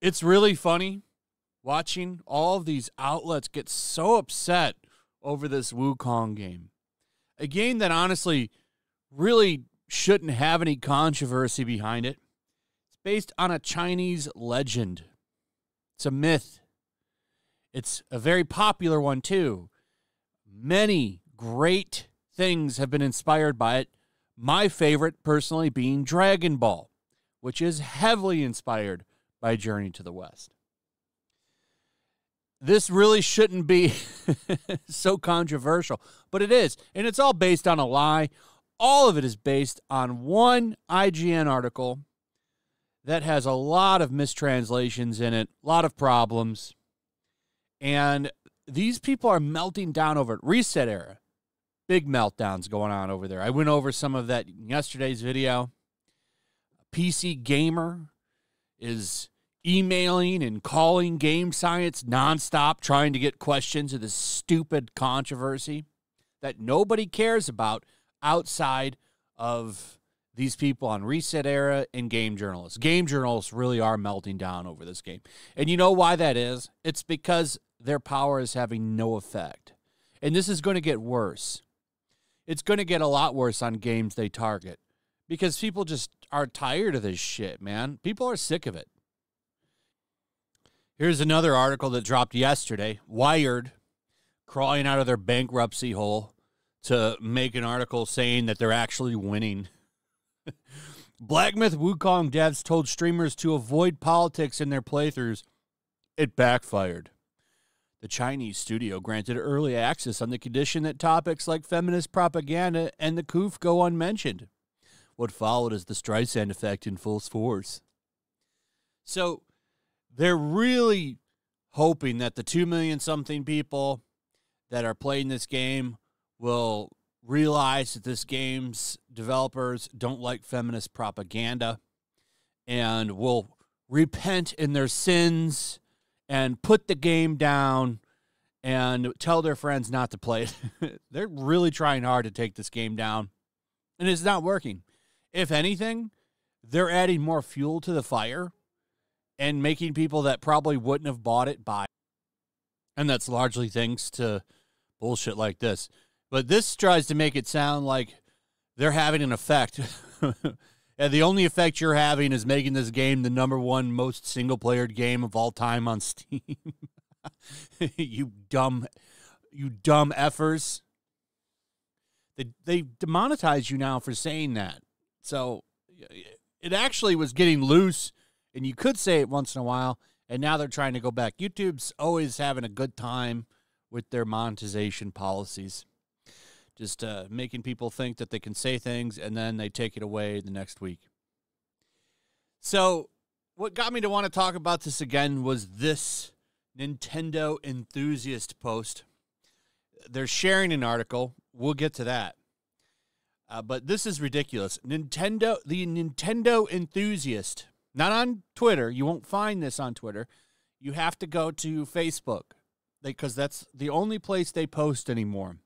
It's really funny watching all of these outlets get so upset over this Wukong game. A game that honestly really shouldn't have any controversy behind it. It's based on a Chinese legend, it's a myth. It's a very popular one, too. Many Great things have been inspired by it. My favorite, personally, being Dragon Ball, which is heavily inspired by Journey to the West. This really shouldn't be so controversial, but it is. And it's all based on a lie. All of it is based on one IGN article that has a lot of mistranslations in it, a lot of problems. And these people are melting down over it. Reset era big meltdowns going on over there. I went over some of that yesterday's video. PC Gamer is emailing and calling Game Science nonstop, trying to get questions of this stupid controversy that nobody cares about outside of these people on Reset Era and game journalists. Game journalists really are melting down over this game. And you know why that is? It's because their power is having no effect. And this is going to get worse it's going to get a lot worse on games they target because people just are tired of this shit, man. People are sick of it. Here's another article that dropped yesterday Wired crawling out of their bankruptcy hole to make an article saying that they're actually winning. Black Myth Wukong devs told streamers to avoid politics in their playthroughs. It backfired. The Chinese studio granted early access on the condition that topics like feminist propaganda and the coof go unmentioned. What followed is the Streisand effect in full force. So they're really hoping that the 2 million something people that are playing this game will realize that this game's developers don't like feminist propaganda and will repent in their sins and put the game down and tell their friends not to play it. They're really trying hard to take this game down, and it's not working. If anything, they're adding more fuel to the fire and making people that probably wouldn't have bought it buy. And that's largely thanks to bullshit like this. But this tries to make it sound like they're having an effect And the only effect you're having is making this game the number one most single player game of all time on Steam. you dumb, you dumb effers. They they demonetize you now for saying that. So it actually was getting loose, and you could say it once in a while. And now they're trying to go back. YouTube's always having a good time with their monetization policies just uh, making people think that they can say things and then they take it away the next week. So, what got me to want to talk about this again was this Nintendo enthusiast post. They're sharing an article. We'll get to that. Uh, but this is ridiculous. Nintendo, the Nintendo enthusiast, not on Twitter. You won't find this on Twitter. You have to go to Facebook because that's the only place they post anymore.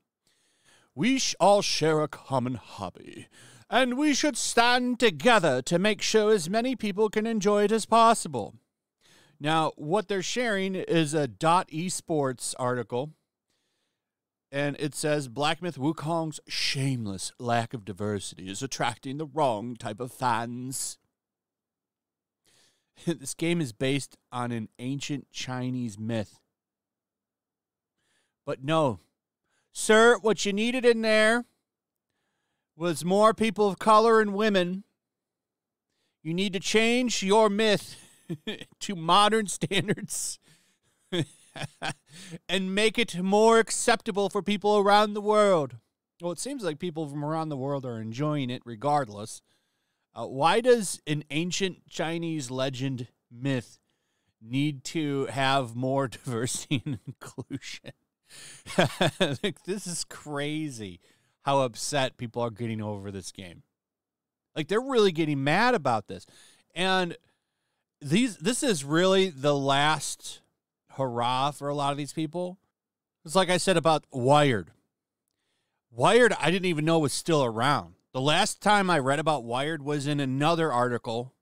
We all share a common hobby, and we should stand together to make sure as many people can enjoy it as possible. Now, what they're sharing is a dot esports article, and it says Black Myth Wukong's shameless lack of diversity is attracting the wrong type of fans. this game is based on an ancient Chinese myth. But no, Sir, what you needed in there was more people of color and women. You need to change your myth to modern standards and make it more acceptable for people around the world. Well, it seems like people from around the world are enjoying it regardless. Uh, why does an ancient Chinese legend myth need to have more diversity and inclusion? like, this is crazy how upset people are getting over this game. Like they're really getting mad about this. And these this is really the last hurrah for a lot of these people. It's like I said about Wired. Wired I didn't even know was still around. The last time I read about Wired was in another article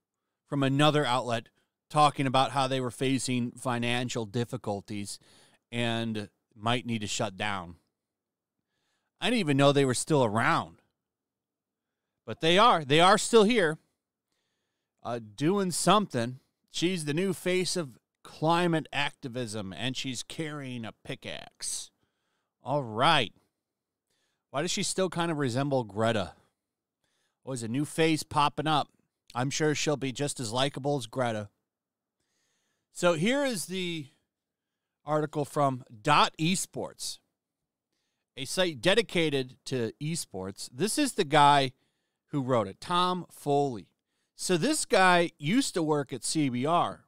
from another outlet talking about how they were facing financial difficulties and might need to shut down. I didn't even know they were still around, but they are. They are still here, uh, doing something. She's the new face of climate activism, and she's carrying a pickaxe. All right. Why does she still kind of resemble Greta? Was oh, a new face popping up. I'm sure she'll be just as likable as Greta. So here is the article from Dot Esports, a site dedicated to esports. This is the guy who wrote it, Tom Foley. So this guy used to work at CBR,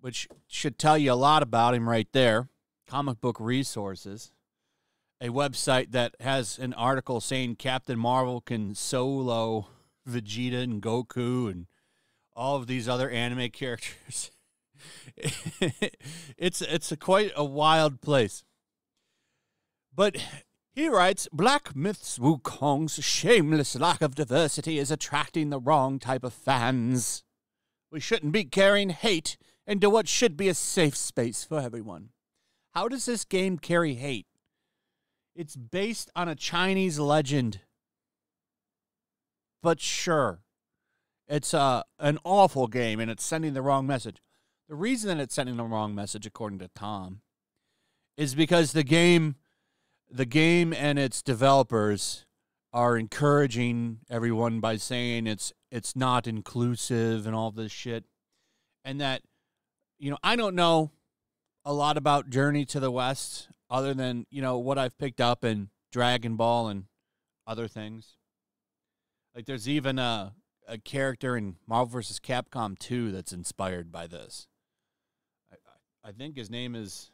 which should tell you a lot about him right there. Comic book resources, a website that has an article saying Captain Marvel can solo Vegeta and Goku and all of these other anime characters. it's it's a quite a wild place. But he writes Black Myth's Wukong's shameless lack of diversity is attracting the wrong type of fans. We shouldn't be carrying hate into what should be a safe space for everyone. How does this game carry hate? It's based on a Chinese legend. But sure, it's uh, an awful game and it's sending the wrong message. The reason that it's sending the wrong message, according to Tom, is because the game, the game and its developers are encouraging everyone by saying it's it's not inclusive and all this shit, and that you know I don't know a lot about Journey to the West other than you know what I've picked up in Dragon Ball and other things. Like there's even a a character in Marvel vs. Capcom 2 that's inspired by this. I think his name is.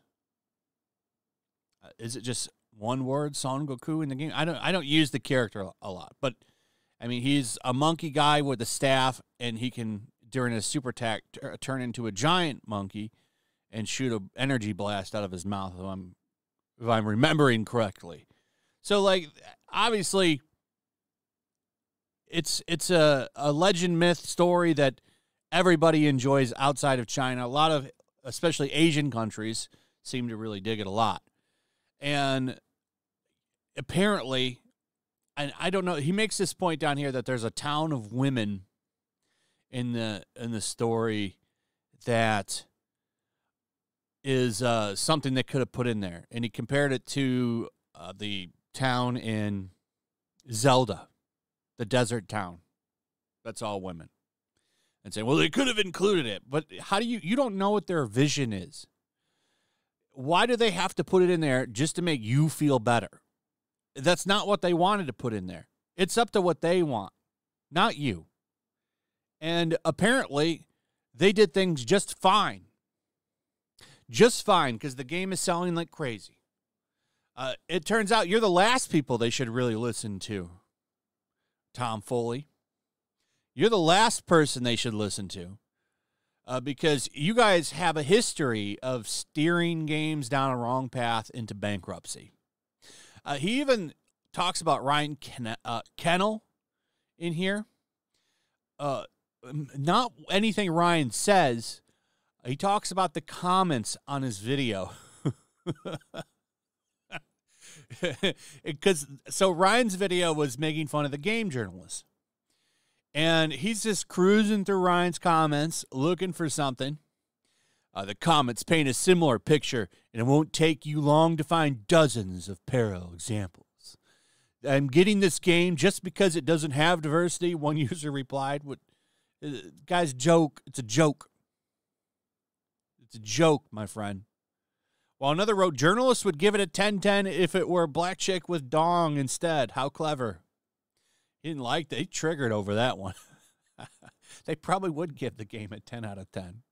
Uh, is it just one word, Son Goku in the game? I don't. I don't use the character a lot, but I mean he's a monkey guy with a staff, and he can during his super attack uh, turn into a giant monkey and shoot an energy blast out of his mouth. If I'm, if I'm remembering correctly, so like obviously it's it's a, a legend myth story that everybody enjoys outside of China. A lot of especially Asian countries, seem to really dig it a lot. And apparently, and I don't know, he makes this point down here that there's a town of women in the in the story that is uh, something they could have put in there, and he compared it to uh, the town in Zelda, the desert town. That's all women and say, well, they could have included it. But how do you, you don't know what their vision is. Why do they have to put it in there just to make you feel better? That's not what they wanted to put in there. It's up to what they want, not you. And apparently, they did things just fine. Just fine because the game is selling like crazy. Uh, it turns out you're the last people they should really listen to, Tom Foley. You're the last person they should listen to uh, because you guys have a history of steering games down a wrong path into bankruptcy. Uh, he even talks about Ryan Ken- uh, Kennel in here. Uh, not anything Ryan says. He talks about the comments on his video. Because so Ryan's video was making fun of the game journalists. And he's just cruising through Ryan's comments looking for something. Uh, the comments paint a similar picture, and it won't take you long to find dozens of parallel examples. I'm getting this game just because it doesn't have diversity, one user replied. What, uh, guys, joke. It's a joke. It's a joke, my friend. While another wrote, journalists would give it a 1010 if it were Black Chick with Dong instead. How clever. He didn't like they triggered over that one. they probably would give the game a 10 out of 10.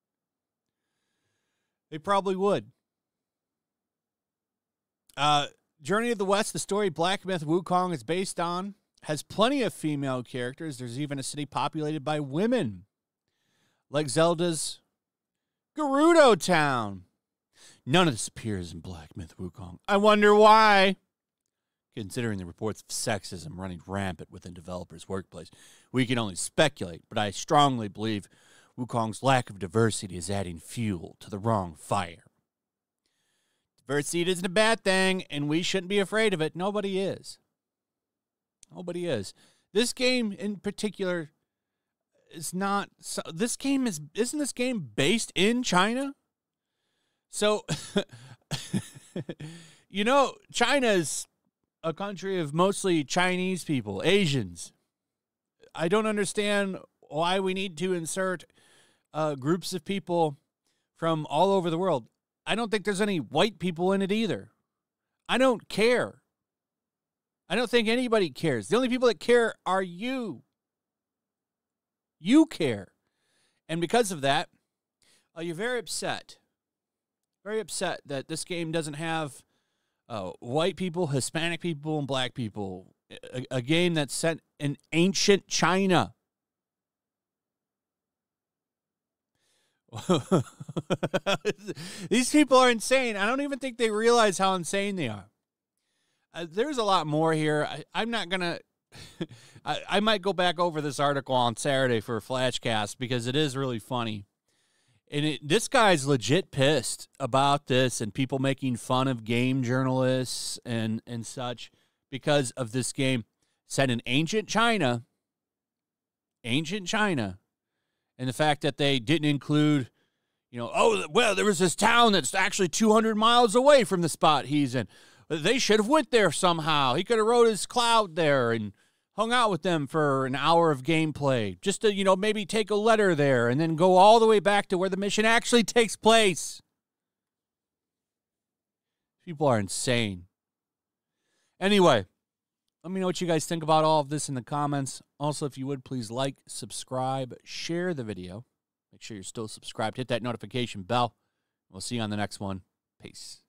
They probably would. Uh, Journey of the West, the story Black Myth Wukong is based on, has plenty of female characters. There's even a city populated by women, like Zelda's Gerudo Town. None of this appears in Black Myth Wukong. I wonder why. Considering the reports of sexism running rampant within developers' workplace, we can only speculate, but I strongly believe Wukong's lack of diversity is adding fuel to the wrong fire. Diversity isn't a bad thing, and we shouldn't be afraid of it. Nobody is. Nobody is. This game in particular is not. So, this game is isn't this game based in China? So, you know, China is a country of mostly Chinese people, Asians. I don't understand why we need to insert uh, groups of people from all over the world. I don't think there's any white people in it either. I don't care. I don't think anybody cares. The only people that care are you. You care. And because of that, uh, you're very upset. Very upset that this game doesn't have uh, white people, Hispanic people, and black people. A, a game that's set in ancient China. These people are insane. I don't even think they realize how insane they are. Uh, there's a lot more here. I, am not going to. I might go back over this article on Saturday for a flashcast because it is really funny. And it, this guy's legit pissed about this and people making fun of game journalists and, and such because of this game set in ancient China, ancient China, and the fact that they didn't include, you know, oh, well, there was this town that's actually 200 miles away from the spot he's in. They should have went there somehow. He could have rode his cloud there and hung out with them for an hour of gameplay just to, you know, maybe take a letter there and then go all the way back to where the mission actually takes place. People are insane. Anyway, let me know what you guys think about all of this in the comments. Also, if you would please like, subscribe, share the video. Make sure you're still subscribed. Hit that notification bell. We'll see you on the next one. Peace.